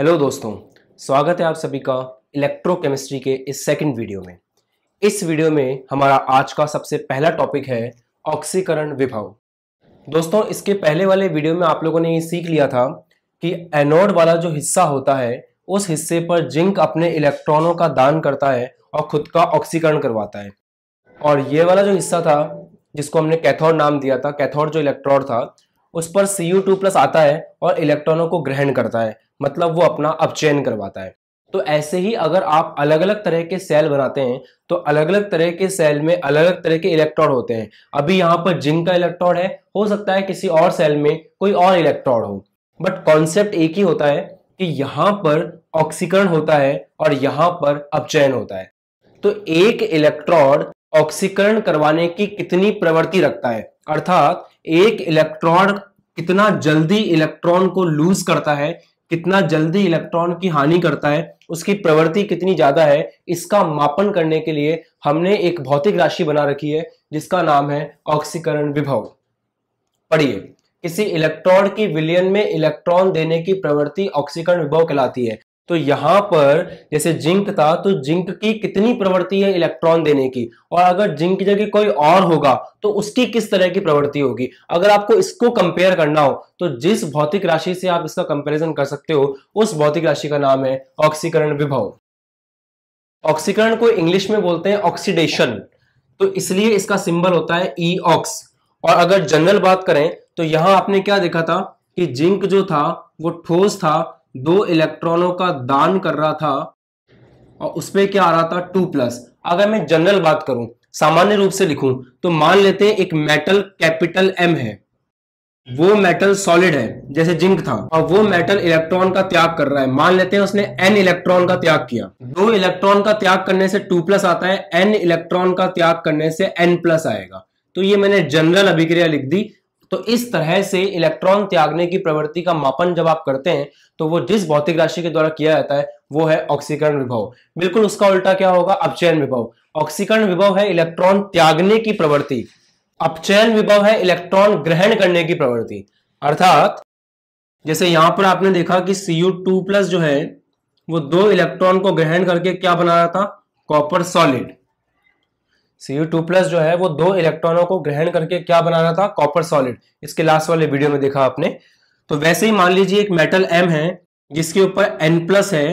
Hello दोस्तों स्वागत है आप सभी का इलेक्ट्रोकेमिस्ट्री के इस सेकंड वीडियो में इस वीडियो में हमारा आज का सबसे पहला टॉपिक है ऑक्सीकरण विभव दोस्तों इसके पहले वाले वीडियो में आप लोगों ने ये सीख लिया था कि एनोड वाला जो हिस्सा होता है उस हिस्से पर जिंक अपने इलेक्ट्रॉनों का दान करता है और खुद का ऑक्सीकरण करवाता है और ये वाला जो हिस्सा था जिसको हमने कैथोड नाम दिया था कैथोड जो इलेक्ट्रॉन था उस पर सी यू टू प्लस आता है और इलेक्ट्रॉनों को ग्रहण करता है मतलब वो अपना अपचयन करवाता है तो ऐसे ही अगर आप अलग अलग तरह के सेल बनाते हैं तो अलग अलग तरह के सेल में अलग अलग तरह के इलेक्ट्रॉड होते हैं अभी यहाँ पर जिंक का इलेक्ट्रॉड है हो सकता है किसी और सेल में कोई और इलेक्ट्रॉड हो बट कॉन्सेप्ट एक ही होता है कि यहाँ पर ऑक्सीकरण होता है और यहाँ पर अपचयन होता है तो एक इलेक्ट्रॉड ऑक्सीकरण करवाने की कितनी प्रवृत्ति रखता है अर्थात एक इलेक्ट्रॉन कितना जल्दी इलेक्ट्रॉन को लूज करता है कितना जल्दी इलेक्ट्रॉन की हानि करता है उसकी प्रवृत्ति कितनी ज्यादा है इसका मापन करने के लिए हमने एक भौतिक राशि बना रखी है जिसका नाम है ऑक्सीकरण विभव पढ़िए किसी इलेक्ट्रॉन की विलयन में इलेक्ट्रॉन देने की प्रवृत्ति ऑक्सीकरण विभव कहलाती है तो यहां पर जैसे जिंक था तो जिंक की कितनी प्रवृत्ति है इलेक्ट्रॉन देने की और अगर जिंक की जगह कोई और होगा तो उसकी किस तरह की प्रवृत्ति होगी अगर आपको इसको कंपेयर करना हो तो जिस भौतिक राशि से आप इसका कंपैरिजन कर सकते हो उस भौतिक राशि का नाम है ऑक्सीकरण विभव ऑक्सीकरण को इंग्लिश में बोलते हैं ऑक्सीडेशन तो इसलिए इसका सिंबल होता है ई ऑक्स और अगर जनरल बात करें तो यहां आपने क्या देखा था कि जिंक जो था वो ठोस था दो इलेक्ट्रॉनों का दान कर रहा था और उसपे क्या आ रहा था टू प्लस अगर मैं जनरल बात करूं सामान्य रूप से लिखूं तो मान लेते हैं एक मेटल कैपिटल एम है वो मेटल सॉलिड है जैसे जिंक था और वो मेटल इलेक्ट्रॉन का त्याग कर रहा है मान लेते हैं उसने एन इलेक्ट्रॉन का त्याग किया दो इलेक्ट्रॉन का त्याग करने से टू प्लस आता है एन इलेक्ट्रॉन का त्याग करने से एन प्लस आएगा तो ये मैंने जनरल अभिक्रिया लिख दी तो इस तरह से इलेक्ट्रॉन त्यागने की प्रवृत्ति का मापन जब आप करते हैं तो वो जिस भौतिक राशि के द्वारा किया जाता है वो है ऑक्सीकरण विभव बिल्कुल उसका उल्टा क्या होगा अपचयन विभव ऑक्सीकरण विभव है इलेक्ट्रॉन त्यागने की प्रवृत्ति अपचयन विभव है इलेक्ट्रॉन ग्रहण करने की प्रवृत्ति अर्थात जैसे यहां पर आपने देखा कि सी टू प्लस जो है वो दो इलेक्ट्रॉन को ग्रहण करके क्या बना रहा था copper solid CU two plus जो है वो दो इलेक्ट्रॉनों को ग्रहण करके क्या बना रहा था कॉपर सॉलिड इसके लास्ट वाले वीडियो में देखा आपने तो वैसे ही मान लीजिए एक मेटल एम है जिसके ऊपर एन प्लस है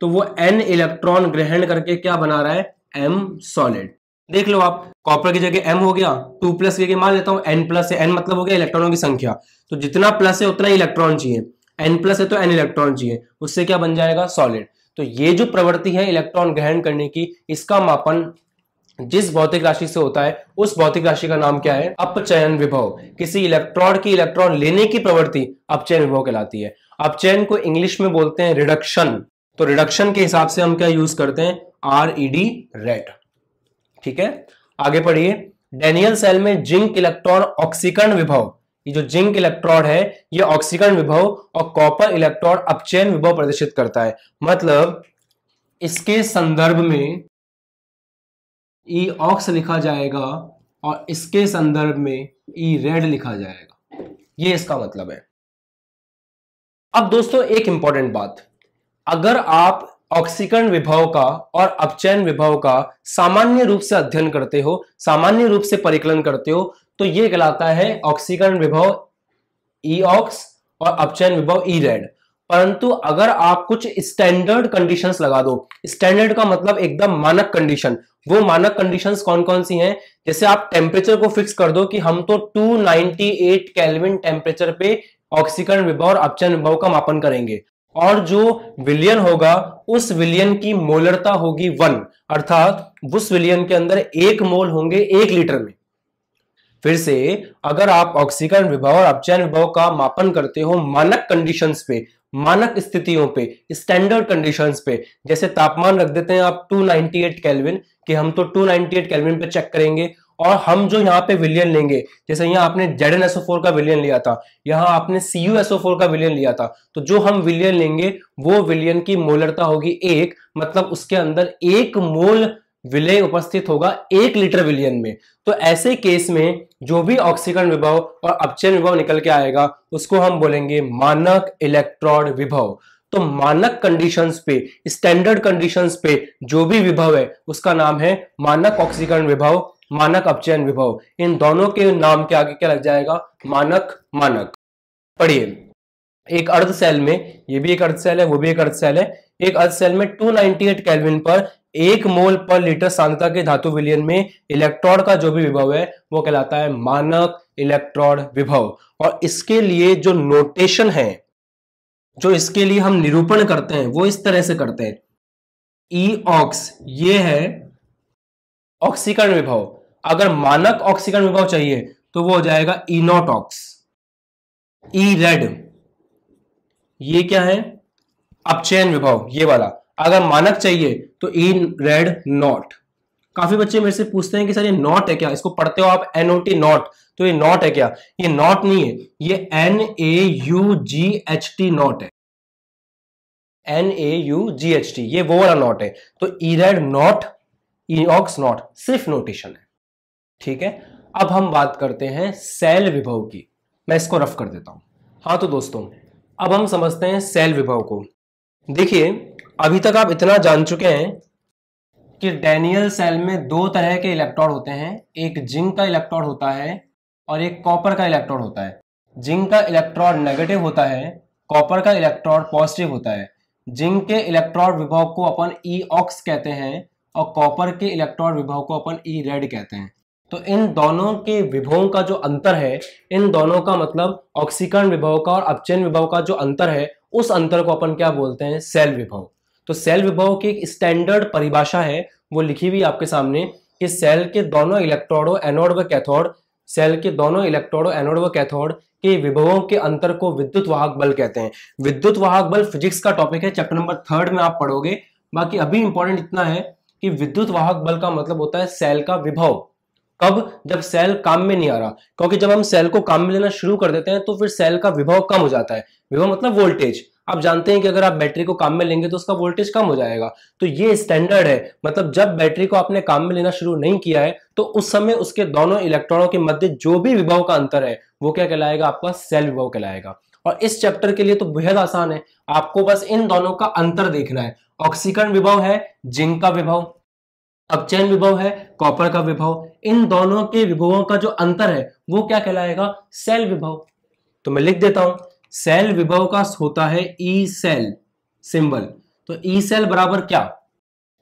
तो वो एन इलेक्ट्रॉन ग्रहण करके क्या बना रहा है एम सॉलिड देख लो आप कॉपर की जगह एम हो गया टू प्लस की जगह मान लेता हूँ एन प्लस है एन मतलब हो गया इलेक्ट्रॉनों की संख्या तो जितना प्लस है उतना इलेक्ट्रॉन चाहिए एन प्लस है तो एन इलेक्ट्रॉन चाहिए उससे क्या बन जाएगा सॉलिड तो ये जो प्रवृत्ति है इलेक्ट्रॉन ग्रहण करने की इसका मापन जिस भौतिक राशि से होता है उस भौतिक राशि का नाम क्या है अपचयन विभव किसी इलेक्ट्रॉन की इलेक्ट्रॉन लेने की प्रवृत्ति अपचयन विभव कहलाती है अपचयन को इंग्लिश में बोलते हैं रिडक्शन तो रिडक्शन के हिसाब से हम क्या यूज करते हैं आर ईडी रेड ठीक है आगे पढ़िए डेनियल सेल में जिंक इलेक्ट्रॉन ऑक्सीकरण विभव ये जो जिंक इलेक्ट्रॉन है ये ऑक्सीकरण विभव और कॉपर इलेक्ट्रॉन अपचयन विभव प्रदर्शित करता है मतलब इसके संदर्भ में ई e ऑक्स लिखा जाएगा और इसके संदर्भ में ई e रेड लिखा जाएगा ये इसका मतलब है अब दोस्तों एक इंपॉर्टेंट बात अगर आप ऑक्सीकरण विभव का और अपचयन विभव का सामान्य रूप से अध्ययन करते हो सामान्य रूप से परिकलन करते हो तो यह कहलाता है ऑक्सीकरण विभव ई e ऑक्स और अपचयन विभव ई रेड परंतु अगर आप कुछ स्टैंडर्ड कंडीशंस लगा दो स्टैंडर्ड का मतलब एकदम मानक कंडीशन वो मानक कंडीशंस कौन कौन सी हैं जैसे आप टेम्परेचर को फिक्स कर दो कि हम तो 298 केल्विन टेम्परेचर पे ऑक्सीकरण विभव और अपचन विभव का मापन करेंगे और जो विलियन होगा उस विलियन की मोलरता होगी वन अर्थात उस विलियन के अंदर एक मोल होंगे एक लीटर में फिर से अगर आप ऑक्सीकरण विभव और अपचयन विभव का मापन करते हो मानक कंडीशंस पे मानक स्थितियों पे स्टैंडर्ड कंडीशंस पे जैसे तापमान रख देते हैं आप 298 केल्विन कि हम तो 298 केल्विन पे चेक करेंगे और हम जो यहाँ पे विलियन लेंगे जैसे यहाँ आपने जेड एन का विलियन लिया था यहाँ आपने सी का विलियन लिया था तो जो हम विलियन लेंगे वो विलियन की मोलरता होगी एक मतलब उसके अंदर एक मोल विलय उपस्थित होगा एक लीटर विलियन में तो ऐसे केस में जो भी ऑक्सीकरण विभव और अपचयन विभव निकल के आएगा उसको हम बोलेंगे मानक इलेक्ट्रॉड विभव तो मानक कंडीशंस पे स्टैंडर्ड कंडीशंस पे जो भी विभव है उसका नाम है मानक ऑक्सीकरण विभव मानक अपचयन विभव इन दोनों के नाम के आगे क्या लग जाएगा मानक मानक पढ़िए एक अर्ध सेल में ये भी एक अर्ध सेल है वो भी एक अर्ध सेल है एक अर्ध सेल में 298 नाइनटी पर एक मोल पर लीटर सांद्रता के धातु विलियन में इलेक्ट्रॉन का जो भी विभव है वो कहलाता है मानक इलेक्ट्रॉन विभव और इसके लिए जो नोटेशन है जो इसके लिए हम निरूपण करते हैं वो इस तरह से करते हैं ई e ऑक्स ये है ऑक्सीकरण विभव अगर मानक ऑक्सीकरण विभव चाहिए तो वो हो जाएगा नॉट ऑक्स ई रेड ये क्या है अपचयन विभव ये वाला अगर मानक चाहिए तो ई रेड नॉट काफी बच्चे मेरे से पूछते हैं कि सर ये नॉट है क्या इसको पढ़ते हो आप एन ओ टी नॉट तो ये नॉट है क्या ये नॉट नहीं है ये N A U G H T naught है N A U G H T ये वो वाला नॉट है तो रेड नॉट ईक्स नॉट सिर्फ नोटेशन है ठीक है अब हम बात करते हैं सेल विभव की मैं इसको रफ कर देता हूं हाँ तो दोस्तों अब हम समझते हैं सेल विभव को देखिए अभी तक आप इतना जान चुके हैं कि डैनियल सेल में दो तरह के इलेक्ट्रॉन होते हैं एक जिंक का इलेक्ट्रॉन होता है और एक कॉपर का इलेक्ट्रॉन होता है जिंक का इलेक्ट्रॉन नेगेटिव होता है कॉपर का इलेक्ट्रॉन पॉजिटिव होता है जिंक के इलेक्ट्रॉन विभव को अपन ई ऑक्स कहते हैं और कॉपर के इलेक्ट्रॉन विभव को अपन ई रेड कहते हैं तो इन दोनों के विभवों का जो अंतर है इन दोनों का मतलब ऑक्सीकरण विभव का और अपचयन विभव का जो अंतर है उस अंतर को अपन क्या बोलते हैं सेल विभव तो सेल विभव की एक स्टैंडर्ड परिभाषा है वो लिखी हुई आपके सामने कि सेल के दोनों इलेक्ट्रोडो एनोड व कैथोड सेल के दोनों इलेक्ट्रोडो एनोड व कैथोड के विभवों के अंतर को विद्युत वाहक बल कहते हैं विद्युत वाहक बल फिजिक्स का टॉपिक है चैप्टर नंबर थर्ड में आप पढ़ोगे बाकी अभी इंपॉर्टेंट इतना है कि विद्युत वाहक बल का मतलब होता है सेल का विभव कब जब सेल काम में नहीं आ रहा क्योंकि जब हम सेल को काम में लेना शुरू कर देते हैं तो फिर सेल का विभव कम हो जाता है विभव मतलब वोल्टेज आप जानते हैं कि अगर आप बैटरी को काम में लेंगे तो उसका वोल्टेज कम हो जाएगा तो ये स्टैंडर्ड है मतलब जब बैटरी को आपने काम में लेना शुरू नहीं किया है तो उस समय उसके दोनों इलेक्ट्रॉनों के मध्य जो भी विभव का अंतर है वो क्या कहलाएगा आपका सेल विभव कहलाएगा और इस चैप्टर के लिए तो बेहद आसान है आपको बस इन दोनों का अंतर देखना है ऑक्सीकरण विभव है जिंक का विभव अपचयन विभव है कॉपर का विभव इन दोनों के विभवों का जो अंतर है वो क्या कहलाएगा सेल विभव तो मैं लिख देता हूं सेल विभव का होता है ई सेल सिंबल तो ई e सेल बराबर क्या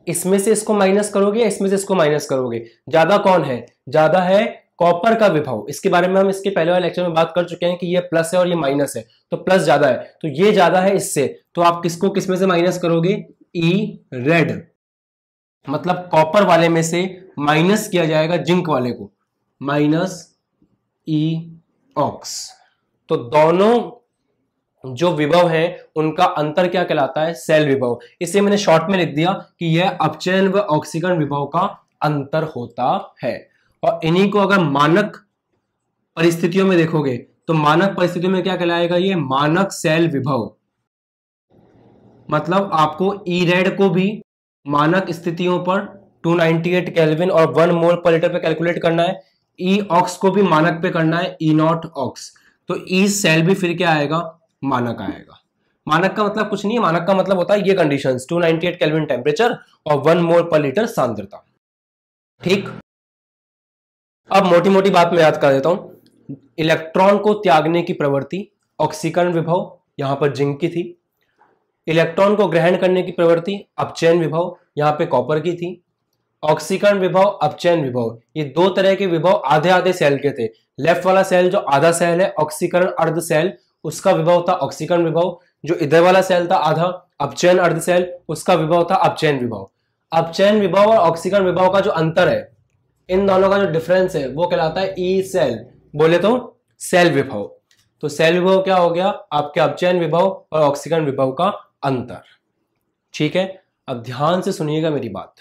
इसमें से इसको माइनस करोगे इसमें से इसको माइनस करोगे ज्यादा कौन है ज्यादा है कॉपर का विभव इसके बारे में हम इसके पहले वाले लेक्चर में बात कर चुके हैं कि ये प्लस है और ये माइनस है तो प्लस ज्यादा है तो ये ज्यादा है इससे तो आप किसको किसमें से माइनस करोगे ई e रेड मतलब कॉपर वाले में से माइनस किया जाएगा जिंक वाले को माइनस ई ऑक्स तो दोनों जो विभव है उनका अंतर क्या कहलाता है सेल विभव इसे मैंने शॉर्ट में लिख दिया कि यह अपचयन व ऑक्सीकरण विभव का अंतर होता है और इन्हीं को अगर मानक परिस्थितियों में देखोगे तो मानक परिस्थितियों में क्या कहलाएगा ये मानक सेल विभव मतलब आपको ई रेड को भी मानक स्थितियों पर 298 कैलविन और वन मोल पर लीटर पे कैलकुलेट करना है ई ऑक्स को भी मानक पे करना है ई नॉट ऑक्स तो ई सेल भी फिर क्या आएगा मानक आएगा मानक का मतलब कुछ नहीं है मानक का मतलब होता है ये condition 298 ninety eight kelvin temperature और वन मोल पर लीटर सांद्रता ठीक अब मोटी मोटी बात मैं याद कर देता हूं इलेक्ट्रॉन को त्यागने की प्रवृत्ति ऑक्सीकरण विभव यहां पर जिंक की थी इलेक्ट्रॉन को ग्रहण करने की प्रवृत्ति अपचयन विभव यहां पे कॉपर की थी ऑक्सीकरण विभव अपचयन विभव ये दो तरह के विभव आधे आधे सेल के थे लेफ्ट वाला सेल जो आधा सेल है ऑक्सीकरण अर्ध सेल उसका विभव था ऑक्सीकरण विभव जो इधर वाला सेल था आधा अपचयन अर्ध सेल उसका विभव था अपचयन विभव अपचयन विभव और ऑक्सीकरण विभव का जो अंतर है इन दोनों का जो डिफरेंस है वो कहलाता है ई e सेल बोले तो सेल विभव तो सेल विभव क्या हो गया आपके अपचयन विभव और ऑक्सीकरण विभव का अंतर ठीक है अब ध्यान से सुनिएगा मेरी बात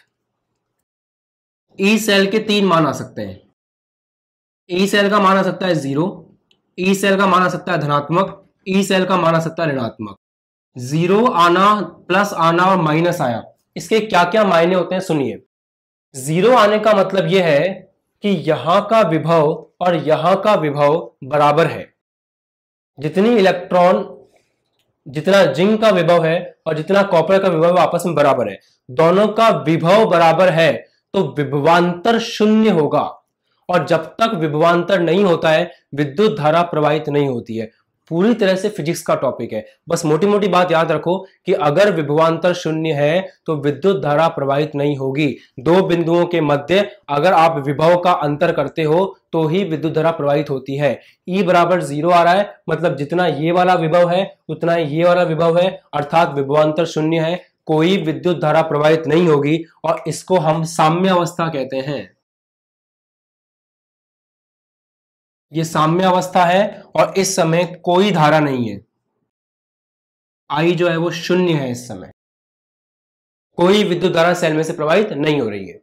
ई e सेल के तीन मान आ सकते हैं ई e सेल का मान आ सकता है जीरो ई e सेल का माना सकता है धनात्मक ई e सेल का माना सकता है ऋणात्मक जीरो आना प्लस आना और माइनस आया इसके क्या क्या मायने होते हैं सुनिए जीरो आने का मतलब यह है कि यहां का विभव और यहां का विभव बराबर है जितनी इलेक्ट्रॉन जितना जिंक का विभव है और जितना कॉपर का विभव आपस में बराबर है दोनों का विभव बराबर है तो विभवांतर शून्य होगा और जब तक विभवांतर नहीं होता है विद्युत धारा प्रवाहित नहीं होती है पूरी तरह से फिजिक्स का टॉपिक है बस मोटी मोटी बात याद रखो कि अगर विभवांतर शून्य है तो विद्युत धारा प्रवाहित नहीं होगी दो बिंदुओं के मध्य अगर आप विभव का अंतर करते हो तो ही विद्युत धारा प्रवाहित होती है E बराबर जीरो आ रहा है मतलब जितना ये वाला विभव है उतना ये वाला विभव है अर्थात विभवांतर शून्य है कोई विद्युत धारा प्रवाहित नहीं होगी और इसको हम साम्य अवस्था कहते हैं ये साम्य अवस्था है और इस समय कोई धारा नहीं है आई जो है वो शून्य है इस समय कोई विद्युत धारा सेल में से प्रवाहित नहीं हो रही है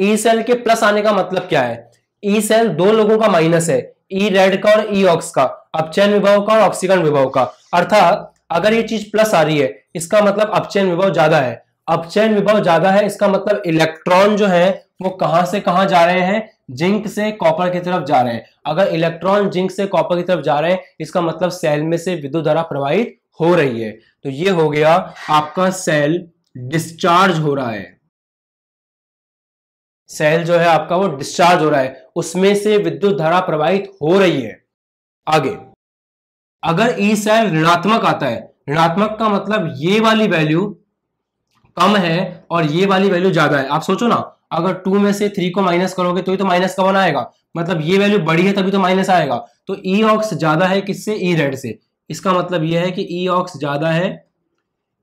ई e सेल के प्लस आने का मतलब क्या है ई e सेल दो लोगों का माइनस है ई e रेड का और ई ऑक्स का अपचयन विभव का और ऑक्सीकरण विभव का अर्थात अगर ये चीज प्लस आ रही है इसका मतलब अपचयन विभव ज्यादा है अपचयन विभव ज्यादा है इसका मतलब इलेक्ट्रॉन जो है वो कहां से कहां जा रहे हैं जिंक से कॉपर की तरफ जा रहे हैं अगर इलेक्ट्रॉन जिंक से कॉपर की तरफ जा रहे हैं इसका मतलब सेल में से विद्युत धारा प्रवाहित हो रही है तो ये हो गया आपका सेल डिस्चार्ज हो रहा है सेल जो है आपका वो डिस्चार्ज हो रहा है उसमें से विद्युत धारा प्रवाहित हो रही है आगे अगर ई सेल ऋणात्मक आता है ऋणात्मक का मतलब ये वाली वैल्यू कम है और ये वाली वैल्यू ज्यादा है आप सोचो ना अगर टू में से थ्री को माइनस करोगे तो ही तो माइनस का वन आएगा मतलब ये वैल्यू बड़ी है तभी तो माइनस आएगा तो ई ऑक्स ज्यादा है किससे ई e रेड से इसका मतलब यह है कि ई ऑक्स ज्यादा है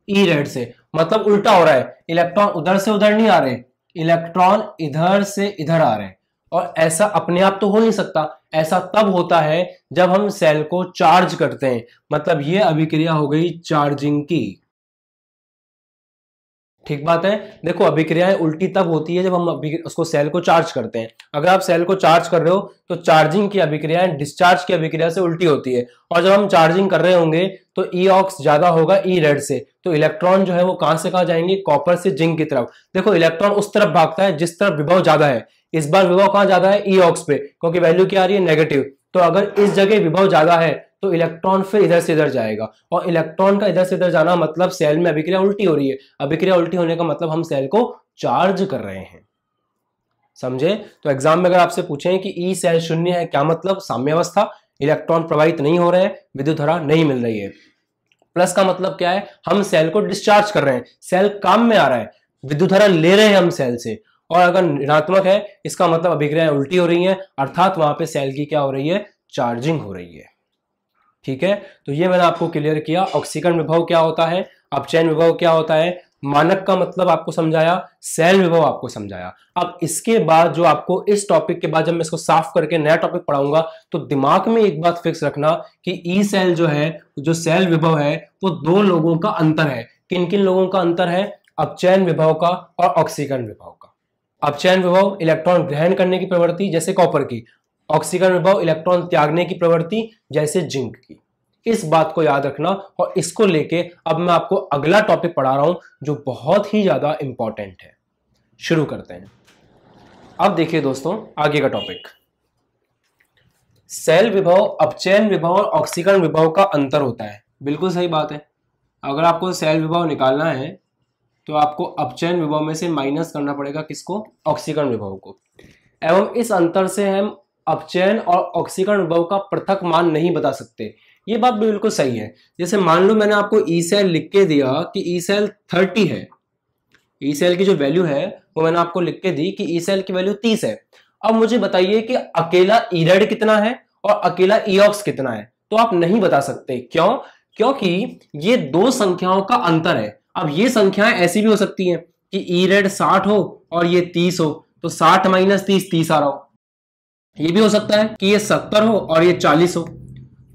ई e रेड से मतलब उल्टा हो रहा है इलेक्ट्रॉन उधर से उधर नहीं आ रहे इलेक्ट्रॉन इधर से इधर आ रहे हैं और ऐसा अपने आप तो हो नहीं सकता ऐसा तब होता है जब हम सेल को चार्ज करते हैं मतलब ये अभिक्रिया हो गई चार्जिंग की ठीक बात है देखो अभिक्रियाएं उल्टी तब होती है जब हम उसको सेल को चार्ज करते हैं अगर आप सेल को चार्ज कर रहे हो तो चार्जिंग की अभिक्रियाएं डिस्चार्ज की अभिक्रिया से उल्टी होती है और जब हम चार्जिंग कर रहे होंगे तो ई ऑक्स ज्यादा होगा ई रेड से तो इलेक्ट्रॉन जो है वो कहां से कहां जाएंगे कॉपर से जिंक की तरफ देखो इलेक्ट्रॉन उस तरफ भागता है जिस तरफ विभव ज्यादा है इस बार विभव कहां ज्यादा है ई ऑक्स पे क्योंकि वैल्यू क्या आ रही है नेगेटिव तो अगर इस जगह विभव ज्यादा है तो इलेक्ट्रॉन फिर इधर से इधर जाएगा और इलेक्ट्रॉन का इधर से इधर जाना मतलब सेल में अभिक्रिया उल्टी हो रही है अभिक्रिया उल्टी होने का मतलब हम सेल को चार्ज कर रहे हैं समझे तो एग्जाम में अगर आपसे पूछें कि ई e सेल शून्य है क्या मतलब साम्यावस्था इलेक्ट्रॉन प्रवाहित नहीं हो रहे हैं विद्युत धरा नहीं मिल रही है प्लस का मतलब क्या है हम सेल को डिस्चार्ज कर रहे हैं सेल काम में आ रहा है विद्युत धरा ले रहे हैं हम सेल से और अगर ऋणात्मक है इसका मतलब अभिक्रियाएं उल्टी हो रही हैं अर्थात वहां पे सेल की क्या हो रही है चार्जिंग हो रही है ठीक है तो ये मैंने आपको क्लियर किया ऑक्सीकरण विभव क्या होता है अपचयन विभव क्या होता है मानक का मतलब आपको समझाया सेल विभव आपको समझाया अब इसके बाद जो आपको इस टॉपिक के बाद जब मैं इसको साफ करके नया टॉपिक पढ़ाऊंगा तो दिमाग में एक बात फिक्स रखना कि ई सेल जो है जो सेल विभव है वो दो लोगों का अंतर है किन किन लोगों का अंतर है अपचयन विभव का और ऑक्सीकरण विभव का अपचयन विभव इलेक्ट्रॉन ग्रहण करने की प्रवृत्ति जैसे कॉपर की ऑक्सीजन विभव इलेक्ट्रॉन त्यागने की प्रवृत्ति जैसे जिंक की इस बात को याद रखना और इसको लेके अब मैं आपको अगला टॉपिक पढ़ा रहा हूं जो बहुत ही ज्यादा इंपॉर्टेंट है शुरू करते हैं अब देखिए दोस्तों आगे का टॉपिक सेल विभव अपचयन विभव और ऑक्सीकरण विभव का अंतर होता है बिल्कुल सही बात है अगर आपको सेल विभव निकालना है तो आपको अपचयन विभव में से माइनस करना पड़ेगा किसको ऑक्सीकरण विभव को एवं इस अंतर से हम अपचयन और ऑक्सीकरण उद्भव का पृथक मान नहीं बता सकते ये बात बिल्कुल सही है जैसे मान लो मैंने आपको ई e सेल लिख के दिया कि ई सेल थर्टी है ई e सेल की जो वैल्यू है वो मैंने आपको लिख के दी कि ई e सेल की वैल्यू तीस है अब मुझे बताइए कि अकेला ई रेड कितना है और अकेला ई ऑक्स कितना है तो आप नहीं बता सकते क्यों क्योंकि ये दो संख्याओं का अंतर है अब ये संख्याएं ऐसी भी हो सकती हैं कि ई रेड साठ हो और ये तीस हो तो साठ माइनस तीस तीस आ रहा हो ये भी हो सकता है कि ये सत्तर हो और ये चालीस हो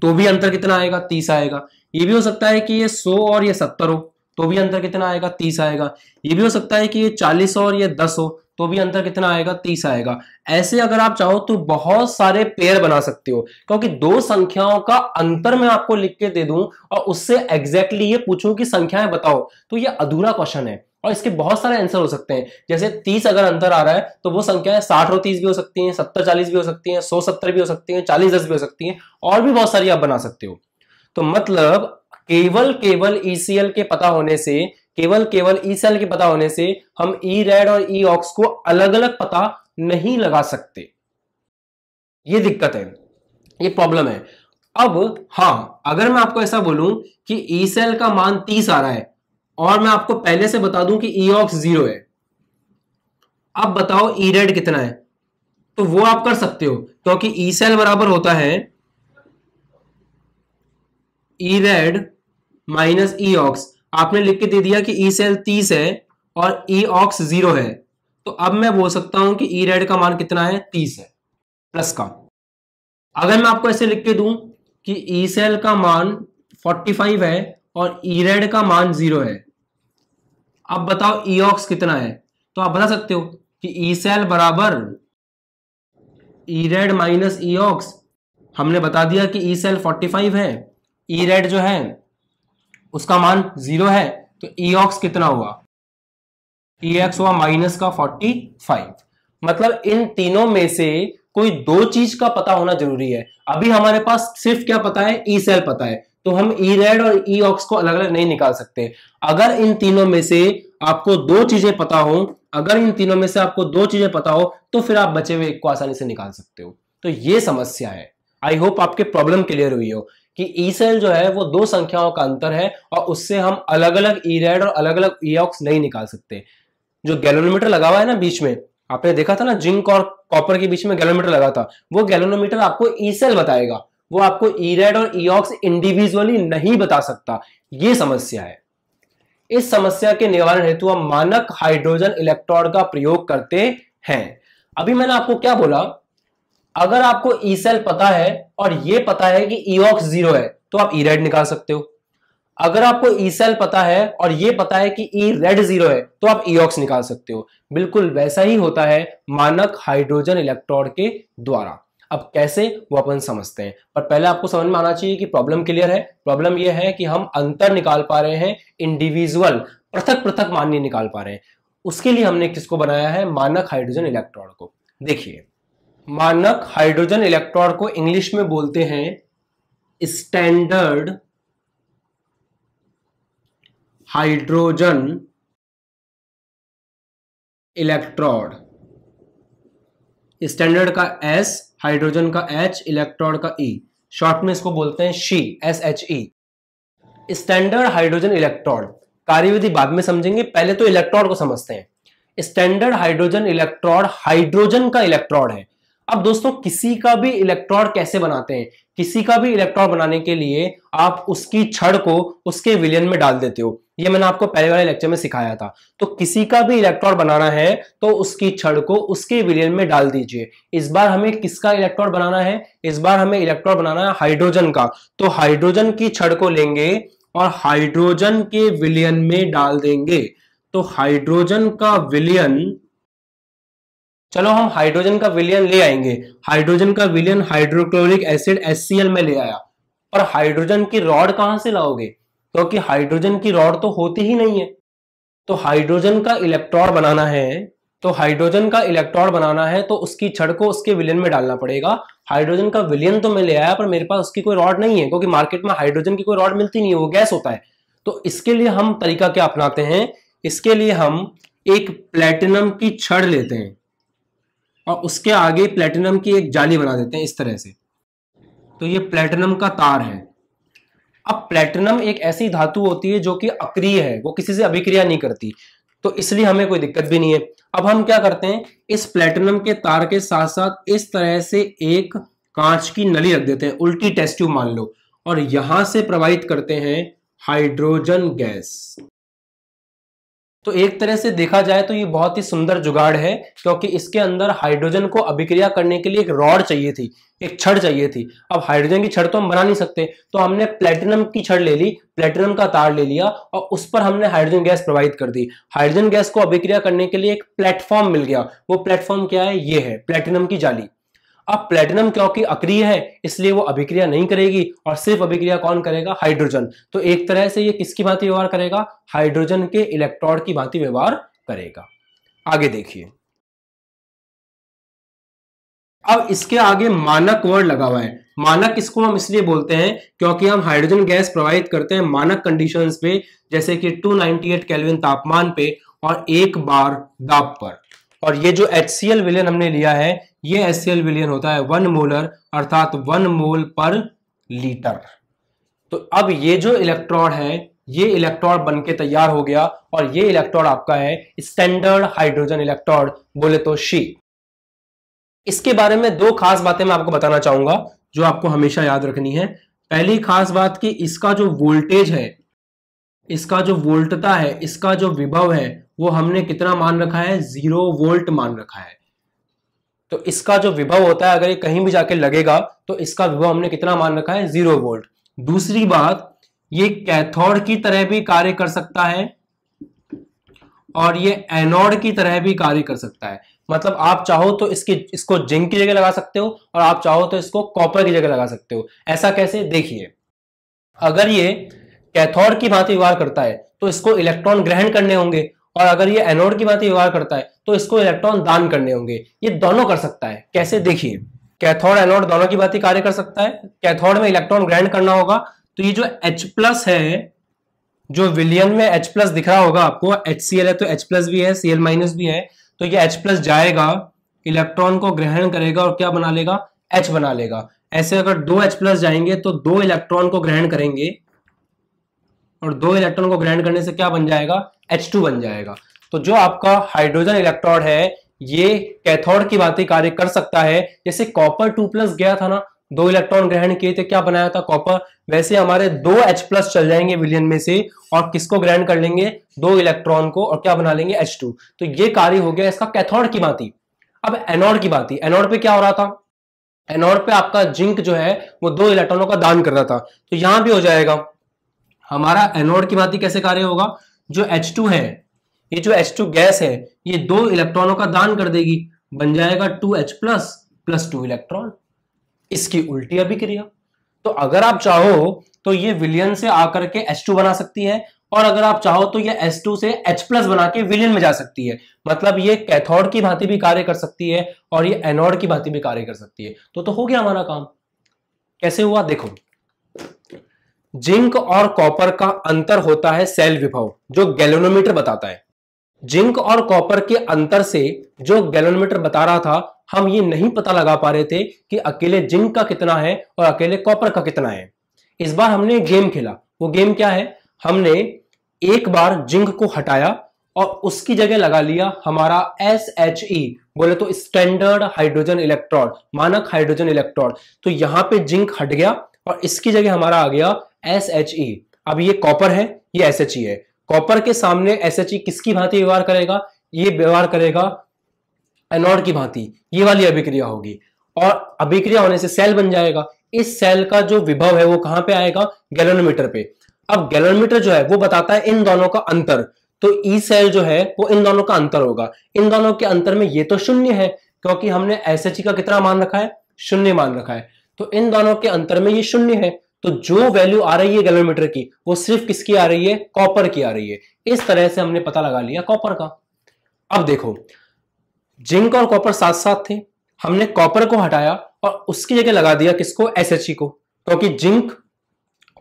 तो भी अंतर कितना आएगा तीस आएगा ये भी हो सकता है कि ये सौ और ये सत्तर हो तो भी अंतर कितना आएगा तीस आएगा ये भी हो सकता है कि ये चालीस और ये दस हो तो भी अंतर कितना आएगा तीस आएगा ऐसे अगर आप चाहो तो बहुत सारे पेयर बना सकते हो क्योंकि दो संख्याओं का अंतर मैं आपको लिख के दे दूं और उससे एग्जैक्टली exactly ये पूछूं कि संख्याएं बताओ तो ये अधूरा क्वेश्चन है और इसके बहुत सारे आंसर हो सकते हैं जैसे तीस अगर अंतर आ रहा है तो वो संख्याएं साठ और तीस भी हो सकती हैं सत्तर चालीस भी हो सकती हैं सौ सत्तर भी हो सकती हैं चालीस दस भी हो सकती हैं और भी बहुत सारी आप बना सकते हो तो मतलब केवल केवल ईसीएल e के पता होने से केवल केवल ईसीएल e के पता होने से हम ई e रेड और ई ऑक्स को अलग अलग पता नहीं लगा सकते ये दिक्कत है ये प्रॉब्लम है अब हाँ अगर मैं आपको ऐसा बोलूं कि ई सेल का मान तीस आ रहा है और मैं आपको पहले से बता दूं कि ई ऑक्स जीरो है अब बताओ ई e रेड कितना है तो वो आप कर सकते हो क्योंकि ई e सेल बराबर होता है E red minus E ox आपने लिख के दे दिया कि ई e सेल तीस है और ई ऑक्स जीरो है तो अब मैं बोल सकता हूं कि ई रेड का मान कितना है तीस है प्लस का अगर मैं आपको ऐसे लिख के दूं कि ई सेल का मान फोर्टी फाइव है और ईरेड का मान जीरो है अब बताओ ईऑक्स कितना है तो आप बता सकते हो कि ई सेल बराबर ईरेड माइनस ईऑक्स हमने बता दिया कि ई सेल फोर्टी फाइव है ई रेड जो है उसका मान जीरो है तो ई ऑक्स कितना हुआ ई एक्स हुआ माइनस का फोर्टी फाइव मतलब इन तीनों में से कोई दो चीज का पता होना जरूरी है अभी हमारे पास सिर्फ क्या पता है ई सेल पता है तो हम ई रेड और ई ऑक्स को अलग अलग नहीं निकाल सकते अगर इन तीनों में से आपको दो चीजें पता हो अगर इन तीनों में से आपको दो चीजें पता हो तो फिर आप बचे हुए एक को आसानी से निकाल सकते हो तो ये समस्या है आई होप आपके प्रॉब्लम क्लियर हुई हो कि ई सेल जो है वो दो संख्याओं का अंतर है और उससे हम अलग अलग ई रेड और अलग अलग ई ऑक्स नहीं निकाल सकते जो गैलोनोमीटर लगा हुआ है ना बीच में आपने देखा था ना जिंक और कॉपर के बीच में गैलोमीटर लगा था वो गैलोनोमीटर आपको ई सेल बताएगा वो आपको ईरेड और ईऑक्स इंडिविजुअली नहीं बता सकता ये समस्या है इस समस्या के निवारण हेतु हम मानक हाइड्रोजन इलेक्ट्रॉड का प्रयोग करते हैं अभी मैंने आपको क्या बोला अगर आपको ई सेल पता है और ये पता है कि ईऑक्स जीरो है तो आप ईरेड निकाल सकते हो अगर आपको ई सेल पता है और ये पता है कि ई रेड जीरो है तो आप ईऑक्स निकाल सकते हो बिल्कुल वैसा ही होता है मानक हाइड्रोजन इलेक्ट्रॉड के द्वारा अब कैसे वो अपन समझते हैं पर पहले आपको समझ में आना चाहिए कि प्रॉब्लम क्लियर है प्रॉब्लम यह है कि हम अंतर निकाल पा रहे हैं इंडिविजुअल पृथक पृथक मान नहीं निकाल पा रहे हैं उसके लिए हमने किसको बनाया है मानक हाइड्रोजन इलेक्ट्रॉन को देखिए मानक हाइड्रोजन इलेक्ट्रॉन को इंग्लिश में बोलते हैं स्टैंडर्ड हाइड्रोजन इलेक्ट्रॉड स्टैंडर्ड का एस हाइड्रोजन का एच इलेक्ट्रॉन का ई e। शॉर्ट में इसको बोलते हैं शी S H E standard hydrogen electron कार्यविधि बाद में समझेंगे पहले तो इलेक्ट्रॉन को समझते हैं स्टैंडर्ड हाइड्रोजन इलेक्ट्रॉन हाइड्रोजन का इलेक्ट्रॉन है अब दोस्तों किसी का भी इलेक्ट्रॉन कैसे बनाते हैं किसी का भी इलेक्ट्रॉन बनाने के लिए आप उसकी छड़ को उसके विलियन में डाल देते हो ये मैंने आपको पहले वाले लेक्चर में सिखाया था तो किसी का भी इलेक्ट्रॉन बनाना है तो उसकी छड़ को उसके विलियन में डाल दीजिए इस बार हमें किसका इलेक्ट्रॉन बनाना है इस बार हमें इलेक्ट्रॉन बनाना है हाइड्रोजन का तो हाइड्रोजन की छड़ को लेंगे और हाइड्रोजन के विलियन में डाल देंगे तो हाइड्रोजन का विलियन चलो हम हाइड्रोजन का विलियन ले आएंगे हाइड्रोजन का विलियन हाइड्रोक्लोरिक एसिड एस में ले आया पर हाइड्रोजन की रॉड कहां से लाओगे क्योंकि तो हाइड्रोजन की रॉड तो होती ही नहीं है तो हाइड्रोजन का इलेक्ट्रॉन बनाना है तो हाइड्रोजन का इलेक्ट्रॉन बनाना है तो उसकी छड़ को उसके विलियन में डालना पड़ेगा हाइड्रोजन का विलियन तो मैं ले आया पर मेरे पास उसकी कोई रॉड नहीं है क्योंकि मार्केट में हाइड्रोजन की कोई रॉड मिलती नहीं है वो गैस होता है तो इसके लिए हम तरीका क्या अपनाते हैं इसके लिए हम एक प्लेटिनम की छड़ लेते हैं और उसके आगे प्लेटिनम की एक जाली बना देते हैं इस तरह से तो ये प्लेटिनम का तार है अब प्लेटिनम एक ऐसी धातु होती है जो कि अक्रिय है वो किसी से अभिक्रिया नहीं करती तो इसलिए हमें कोई दिक्कत भी नहीं है अब हम क्या करते हैं इस प्लेटिनम के तार के साथ साथ इस तरह से एक कांच की नली रख देते हैं उल्टी टेस्ट्यूब मान लो और यहां से प्रवाहित करते हैं हाइड्रोजन गैस तो एक तरह से देखा जाए तो ये बहुत ही सुंदर जुगाड़ है क्योंकि इसके अंदर हाइड्रोजन को अभिक्रिया करने के लिए एक रॉड चाहिए थी एक छड़ चाहिए थी अब हाइड्रोजन की छड़ तो हम बना नहीं सकते तो हमने प्लेटिनम की छड़ ले ली प्लेटिनम का तार ले लिया और उस पर हमने हाइड्रोजन गैस प्रोवाइड कर दी हाइड्रोजन गैस को अभिक्रिया करने के लिए एक प्लेटफॉर्म मिल गया वो प्लेटफॉर्म क्या है ये है प्लेटिनम की जाली अब प्लेटिनम क्योंकि अक्रिय है इसलिए वो अभिक्रिया नहीं करेगी और सिर्फ अभिक्रिया कौन करेगा हाइड्रोजन तो एक तरह से ये किसकी भांति व्यवहार करेगा हाइड्रोजन के इलेक्ट्रॉन की भांति व्यवहार करेगा आगे देखिए अब इसके आगे मानक वर्ड लगा हुआ है मानक इसको हम इसलिए बोलते हैं क्योंकि हम हाइड्रोजन गैस प्रवाहित करते हैं मानक कंडीशंस पे जैसे कि 298 नाइनटी तापमान पे और एक बार दाब पर और ये जो एच विलयन हमने लिया है ये एस विलियन होता है वन मोलर अर्थात वन मोल पर लीटर तो अब ये जो इलेक्ट्रॉन है ये इलेक्ट्रॉन बन के तैयार हो गया और ये इलेक्ट्रॉन आपका है स्टैंडर्ड हाइड्रोजन इलेक्ट्रॉन बोले तो शी इसके बारे में दो खास बातें मैं आपको बताना चाहूंगा जो आपको हमेशा याद रखनी है पहली खास बात कि इसका जो वोल्टेज है इसका जो वोल्टता है इसका जो विभव है वो हमने कितना मान रखा है जीरो वोल्ट मान रखा है तो इसका जो विभव होता है अगर ये कहीं भी जाके लगेगा तो इसका विभव हमने कितना मान रखा है जीरो वोल्ट दूसरी बात ये कैथोड की तरह भी कार्य कर सकता है और ये एनोड की तरह भी कार्य कर सकता है मतलब आप चाहो तो इसकी इसको जिंक की जगह लगा सकते हो और आप चाहो तो इसको कॉपर की जगह लगा सकते हो ऐसा कैसे देखिए अगर ये कैथोड की भांति व्यवहार करता है तो इसको इलेक्ट्रॉन ग्रहण करने होंगे और अगर ये एनोड की भांति व्यवहार करता है तो इसको इलेक्ट्रॉन दान करने होंगे ये दोनों कर सकता है कैसे देखिए कैथोड एनोड दोनों की भांति कार्य कर सकता है कैथोड में इलेक्ट्रॉन ग्रहण करना होगा तो ये जो एच प्लस है जो विलियन में एच प्लस दिख रहा होगा आपको एल है तो एच प्लस भी है एल माइनस भी है तो ये एच प्लस जाएगा इलेक्ट्रॉन को ग्रहण करेगा और क्या बना लेगा एच बना लेगा ऐसे अगर दो एच प्लस जाएंगे तो दो इलेक्ट्रॉन को ग्रहण करेंगे और दो इलेक्ट्रॉन को ग्रहण करने से क्या बन जाएगा टू बन जाएगा तो जो आपका हाइड्रोजन इलेक्ट्रॉन है ये कैथोड की बातें कार्य कर सकता है जैसे कॉपर टू प्लस गया था ना दो इलेक्ट्रॉन ग्रहण किए थे क्या बनाया था कॉपर वैसे हमारे दो एच प्लस चल जाएंगे विलियन में से और किसको ग्रहण कर लेंगे दो इलेक्ट्रॉन को और क्या बना लेंगे एच टू तो ये कार्य हो गया इसका कैथोड की भांति अब एनोड की बात एनोड पे क्या हो रहा था एनोड पे आपका जिंक जो है वो दो इलेक्ट्रॉनों का दान कर रहा था तो यहां भी हो जाएगा हमारा एनोड की भांति कैसे कार्य होगा जो H2 है ये जो H2 गैस है ये दो इलेक्ट्रॉनों का दान कर देगी बन जाएगा 2H plus plus two electron इसकी उल्टी अभिक्रिया तो अगर आप चाहो तो ये विलियन से आकर के H2 बना सकती है और अगर आप चाहो तो ये S2 से H प्लस बना के विलियन में जा सकती है मतलब ये कैथोड की भांति भी कार्य कर सकती है और ये एनोड की भांति भी कार्य कर सकती है तो तो हो गया हमारा काम कैसे हुआ देखो जिंक और कॉपर का अंतर होता है सेल विभव जो गैलोनोमीटर बताता है जिंक और कॉपर के अंतर से जो गैलोनोमीटर बता रहा था हम ये नहीं पता लगा पा रहे थे कि अकेले जिंक का कितना है और अकेले कॉपर का कितना है इस बार हमने गेम खेला वो गेम क्या है हमने एक बार जिंक को हटाया और उसकी जगह लगा लिया हमारा एस एच ई बोले तो स्टैंडर्ड हाइड्रोजन इलेक्ट्रॉन मानक हाइड्रोजन इलेक्ट्रॉन तो यहां पे जिंक हट गया और इसकी जगह हमारा आ गया एस एच ई अब ये कॉपर है ये एस एच ई है कॉपर के सामने एस एच ई किसकी भांति व्यवहार करेगा ये व्यवहार करेगा एनोड की भांति ये वाली अभिक्रिया होगी और अभिक्रिया होने से सेल बन जाएगा इस सेल का जो विभव है वो कहां पे आएगा गैलोनोमीटर पे अब गैलोनोमीटर जो है वो बताता है इन दोनों का अंतर तो ई e सेल जो है वो इन दोनों का अंतर होगा इन दोनों के अंतर में ये तो शून्य है क्योंकि हमने एस e का कितना मान रखा है शून्य मान रखा है तो इन दोनों के अंतर में ये शून्य है तो जो वैल्यू आ रही है गैलोमीटर की वो सिर्फ किसकी आ रही है कॉपर की आ रही है इस तरह से हमने पता लगा लिया कॉपर का अब देखो जिंक और कॉपर साथ साथ थे हमने कॉपर को हटाया और उसकी जगह लगा दिया किसको एस e को क्योंकि तो जिंक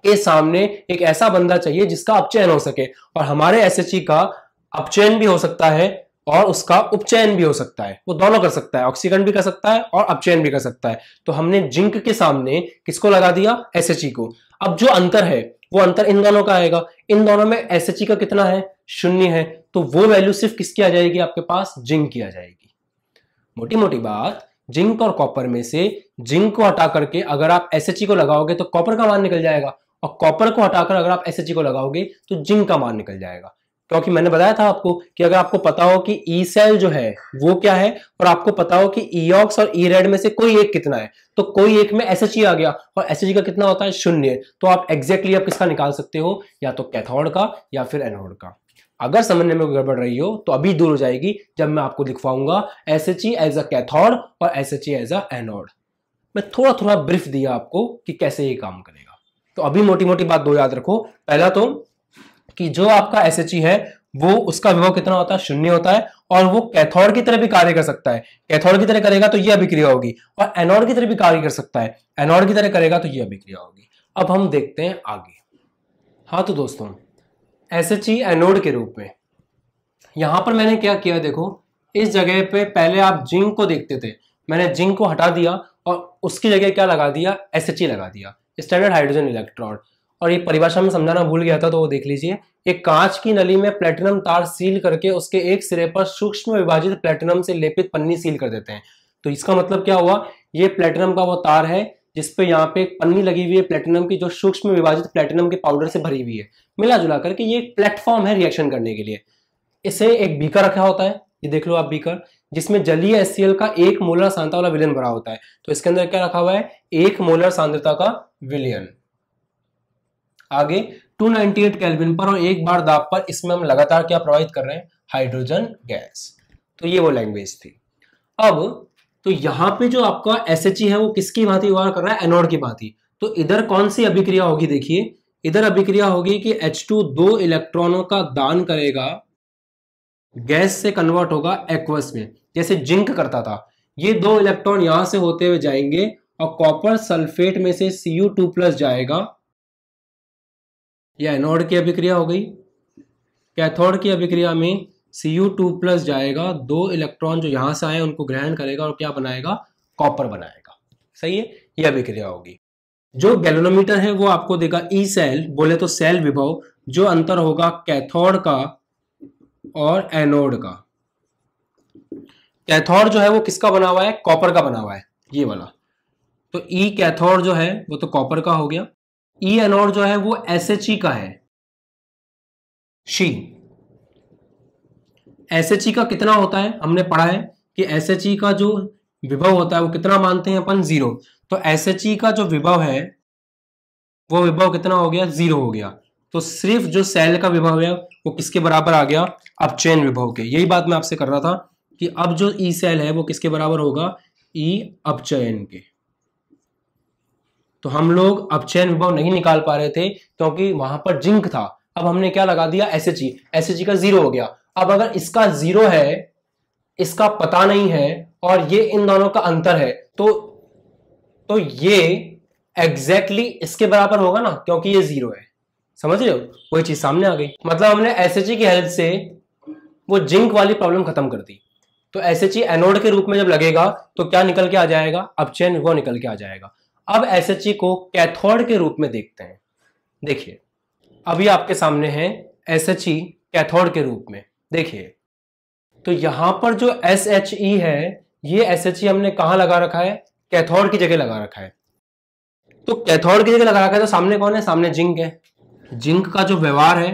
के सामने एक ऐसा बंदा चाहिए जिसका अपचयन हो सके और हमारे एस e का अपचयन भी हो सकता है और उसका उपचयन भी हो सकता है वो दोनों कर सकता है ऑक्सीकरण भी कर सकता है और अपचयन भी कर सकता है तो हमने जिंक के सामने किसको लगा दिया एस e को अब जो अंतर है वो अंतर इन दोनों का आएगा इन दोनों में एस e का कितना है शून्य है तो वो वैल्यू सिर्फ किसकी आ जाएगी आपके पास जिंक की आ जाएगी मोटी मोटी बात जिंक और कॉपर में से जिंक को हटा करके अगर आप एस e को लगाओगे तो कॉपर का मान निकल जाएगा और कॉपर को हटाकर अगर आप एस को लगाओगे तो जिंक का मान निकल जाएगा क्योंकि मैंने बताया था आपको कि अगर आपको पता हो कि ई e सेल जो है वो क्या है और आपको पता हो कि ईऑक्स e और ई e रेड में से कोई एक कितना है तो कोई एक में एस आ गया और एस का कितना होता है शून्य तो आप एग्जैक्टली आप किसका निकाल सकते हो या तो कैथोड का या फिर एनोड का अगर समझने में गड़बड़ रही हो तो अभी दूर हो जाएगी जब मैं आपको लिखवाऊंगा S H E as a cathode और S H E as a anode मैं थोड़ा थोड़ा ब्रीफ दिया आपको कि कैसे ये काम करेगा तो अभी मोटी मोटी बात दो याद रखो पहला तो कि जो आपका एस e है वो उसका विभव कितना होता है शून्य होता है और वो कैथोड की तरह भी कार्य कर सकता है कैथोड की तरह करेगा तो यह अभिक्रिया होगी और एनोड की तरह भी कार्य कर सकता है एनोड की तरह करेगा तो यह अभिक्रिया होगी अब हम देखते हैं आगे हाँ तो दोस्तों एस एच ई एनोड के रूप में यहां पर मैंने क्या किया देखो इस जगह पे पहले आप जिंक को देखते थे मैंने जिंक को हटा दिया और उसकी जगह क्या लगा दिया एस e लगा दिया स्टैंडर्ड हाइड्रोजन इलेक्ट्रॉन और ये परिभाषा में समझाना भूल गया था तो वो देख लीजिए एक कांच की नली में प्लेटिनम तार सील करके उसके एक सिरे पर सूक्ष्म विभाजित प्लेटिनम से लेपित पन्नी सील कर देते हैं तो इसका मतलब क्या हुआ ये प्लेटिनम का वो तार है जिसपे यहाँ पे पन्नी लगी हुई है प्लेटिनम की जो सूक्ष्म विभाजित प्लेटिनम के पाउडर से भरी हुई है मिला जुला करके ये एक प्लेटफॉर्म है रिएक्शन करने के लिए इसे एक बीकर रखा होता है ये देख लो आप बीकर जिसमें जलीय एस का एक मोलर सांता वाला विलियन भरा होता है तो इसके अंदर क्या रखा हुआ है एक मोलर सांद्रता का विलियन आगे 298 नाइनटी एट कैलविन पर और एक बार दाब पर इसमें हम लगातार क्या प्रवाहित कर रहे हैं हाइड्रोजन गैस तो ये वो लैंग्वेज थी अब तो यहां पे जो आपका एस e है वो किसकी भांति व्यवहार कर रहा है एनोड की भांति तो इधर कौन सी अभिक्रिया होगी देखिए इधर अभिक्रिया होगी कि H2 दो इलेक्ट्रॉनों का दान करेगा गैस से कन्वर्ट होगा एक्वस में जैसे जिंक करता था ये दो इलेक्ट्रॉन यहां से होते हुए जाएंगे और कॉपर सल्फेट में से Cu2 प्लस जाएगा या एनोड की अभिक्रिया हो गई कैथोड की अभिक्रिया में सी यू टू प्लस जाएगा दो इलेक्ट्रॉन जो यहां से आए उनको ग्रहण करेगा और क्या बनाएगा कॉपर बनाएगा सही है यह अभिक्रिया होगी जो गैलोनोमीटर है वो आपको देगा ई e सेल बोले तो सेल विभव जो अंतर होगा कैथोड का और एनोड का कैथोड जो है वो किसका बना हुआ है कॉपर का बना हुआ है ये वाला तो ई e कैथोड जो है वो तो कॉपर का हो गया ई e एनोड जो है वो एस एच ई का है शी एस एच ई का कितना होता है हमने पढ़ा है कि एस एच ई का जो विभव होता है वो कितना मानते हैं अपन जीरो तो एस एच ई का जो विभव है वो विभव कितना हो गया जीरो हो गया तो सिर्फ जो सेल का विभव है वो किसके बराबर आ गया अब चेन विभव के यही बात मैं आपसे कर रहा था कि अब जो ई e सेल है वो किसके बराबर होगा ई e अपचयन के तो हम लोग अब चैन विभव नहीं निकाल पा रहे थे क्योंकि वहां पर जिंक था अब हमने क्या लगा दिया S H E S H का जीरो हो गया अब अगर इसका जीरो है इसका पता नहीं है और ये इन दोनों का अंतर है तो तो ये एग्जैक्टली exactly इसके बराबर होगा ना क्योंकि ये जीरो है समझ रहे हो वही चीज सामने आ गई मतलब हमने एस एच ई की हेल्प से वो जिंक वाली प्रॉब्लम खत्म कर दी तो एस एच ई एनोड के रूप में जब लगेगा तो क्या निकल के आ जाएगा अब चैन वो निकल के आ जाएगा अब एस e को कैथोड के रूप में देखते हैं देखिए अभी आपके सामने है एस e कैथोड के रूप में देखिए तो यहां पर जो एस e है ये एस हमने कहा लगा रखा है कैथोड की जगह लगा रखा है तो कैथोड की जगह लगा रखा है तो सामने कौन है सामने जिंक है जिंक का जो व्यवहार है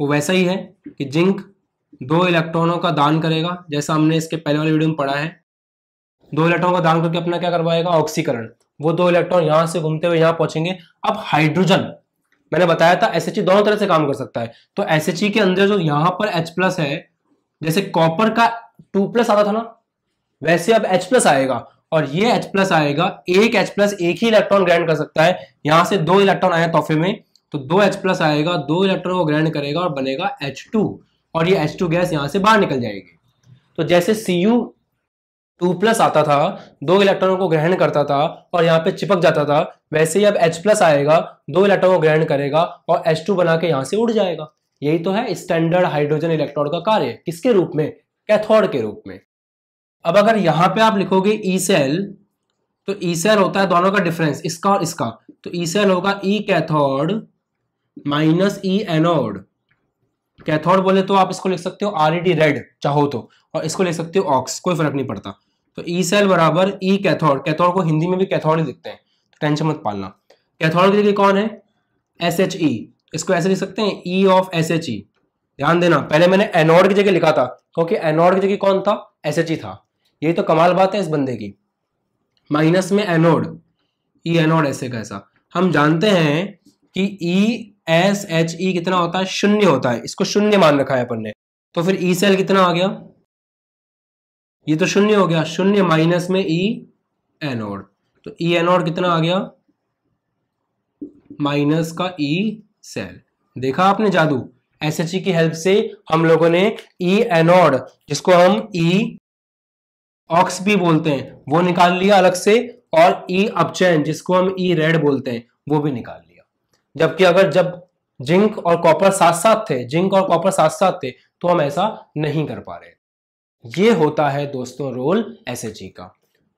वो वैसा ही है कि जिंक दो इलेक्ट्रॉनों का दान करेगा जैसा हमने इसके पहले वाले वीडियो में पढ़ा है दो इलेक्ट्रॉन का दान करके अपना क्या करवाएगा ऑक्सीकरण वो दो इलेक्ट्रॉन यहां से घूमते हुए यहां पहुंचेंगे अब हाइड्रोजन मैंने बताया था एस e दोनों तरह से काम कर सकता है तो एस e के अंदर जो यहां पर एच प्लस है जैसे कॉपर का टू प्लस आता था ना वैसे अब एच प्लस आएगा और ये एच प्लस आएगा एक एच प्लस एक ही इलेक्ट्रॉन ग्रहण कर सकता है यहां से दो इलेक्ट्रॉन आए तोहफे में तो दो एच प्लस आएगा दो इलेक्ट्रॉन को ग्रहण करेगा और बनेगा एच टू और ये एच टू गैस यहां से बाहर निकल जाएगी तो जैसे सी यू टू प्लस आता था दो इलेक्ट्रॉनों को ग्रहण करता था और यहाँ पे चिपक जाता था वैसे ही अब एच प्लस आएगा दो इलेक्ट्रॉन को ग्रहण करेगा और एच टू बना के यहाँ से उड़ जाएगा यही तो है स्टैंडर्ड हाइड्रोजन इलेक्ट्रॉन का कार्य किसके रूप में कैथोड के रूप में अब अगर यहाँ पे आप लिखोगे ई e सेल तो ई e सेल होता है दोनों का डिफरेंस इसका और इसका तो ई e सेल होगा E cathode minus E anode cathode बोले तो आप इसको लिख सकते हो आर रेड चाहो तो और इसको लिख सकते हो ऑक्स कोई फर्क नहीं पड़ता तो ई सेल बराबर ई कैथोड कैथोड को हिंदी में भी कैथोड ही लिखते हैं तो टेंशन मत पालना कैथोड के लिए कौन है एस एच ई इसको ऐसे लिख सकते हैं E of S H E ध्यान देना पहले मैंने एनोड की जगह लिखा था क्योंकि एनोड की जगह कौन था एस एच ई था यही तो कमाल बात है इस बंदे की माइनस में एनोड ई एनोड ऐसे कैसा हम जानते हैं कि ई एस एच ई कितना होता है शून्य होता है इसको शून्य मान रखा है अपन ने तो फिर ई e सेल कितना आ गया ये तो शून्य हो गया शून्य माइनस में ई e एनोड तो ई e एनोड कितना आ गया माइनस का ई e सेल देखा आपने जादू एस एच ई की हेल्प से हम लोगों ने ई एनोड जिसको हम ई ऑक्स भी बोलते हैं वो निकाल लिया अलग से और ई अपचैन जिसको हम ई रेड बोलते हैं वो भी निकाल लिया जबकि अगर जब जिंक और कॉपर साथ साथ थे जिंक और कॉपर साथ साथ थे तो हम ऐसा नहीं कर पा रहे ये होता है दोस्तों रोल एस का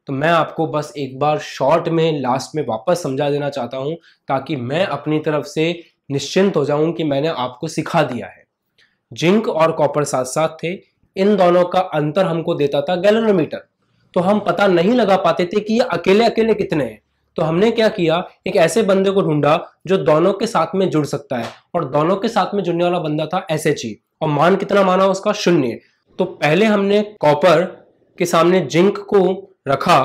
तो मैं आपको बस एक बार शॉर्ट में लास्ट में वापस समझा देना चाहता हूं ताकि मैं अपनी तरफ से निश्चिंत हो जाऊं कि मैंने आपको सिखा दिया है जिंक और कॉपर साथ साथ थे इन दोनों का अंतर हमको देता था गैलोनोमीटर तो हम पता नहीं लगा पाते थे कि ये अकेले अकेले कितने हैं तो हमने क्या किया एक ऐसे बंदे को ढूंढा जो दोनों के साथ में जुड़ सकता है और दोनों के साथ में जुड़ने वाला बंदा था एस और मान कितना माना उसका शून्य तो पहले हमने कॉपर के सामने जिंक को रखा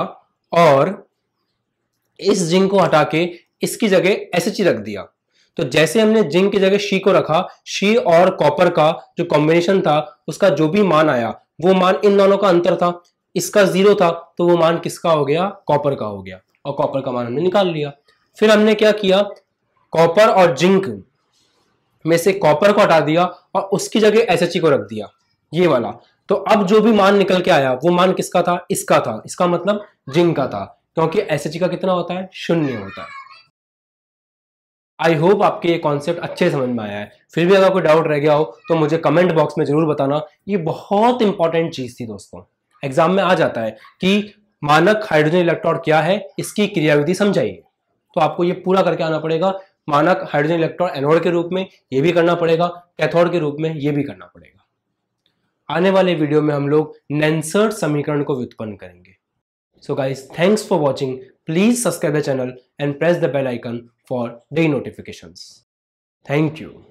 और इस जिंक को हटा के इसकी जगह एस रख दिया तो जैसे हमने जिंक की जगह शी को रखा शी और कॉपर का जो कॉम्बिनेशन था उसका जो भी मान आया वो मान इन दोनों का अंतर था इसका जीरो था तो वो मान किसका हो गया कॉपर का हो गया और कॉपर का मान हमने निकाल लिया फिर हमने क्या किया कॉपर और जिंक में से कॉपर को हटा दिया और उसकी जगह एस को रख दिया ये वाला तो अब जो भी मान निकल के आया वो मान किसका था इसका था इसका मतलब जिन का था क्योंकि एस एच का कितना होता है शून्य होता है आई होप आपके ये कॉन्सेप्ट अच्छे समझ में आया है फिर भी अगर कोई डाउट रह गया हो तो मुझे कमेंट बॉक्स में जरूर बताना ये बहुत इंपॉर्टेंट चीज़ थी दोस्तों एग्जाम में आ जाता है कि मानक हाइड्रोजन इलेक्ट्रॉन क्या है इसकी क्रियाविधि समझाइए तो आपको ये पूरा करके आना पड़ेगा मानक हाइड्रोजन इलेक्ट्रॉन एनोड के रूप में ये भी करना पड़ेगा कैथोड के रूप में ये भी करना पड़ेगा आने वाले वीडियो में हम लोग नेंसर्ड समीकरण को व्युत्पन्न करेंगे so guys thanks for watching please subscribe the channel and press the bell icon for the notification thank you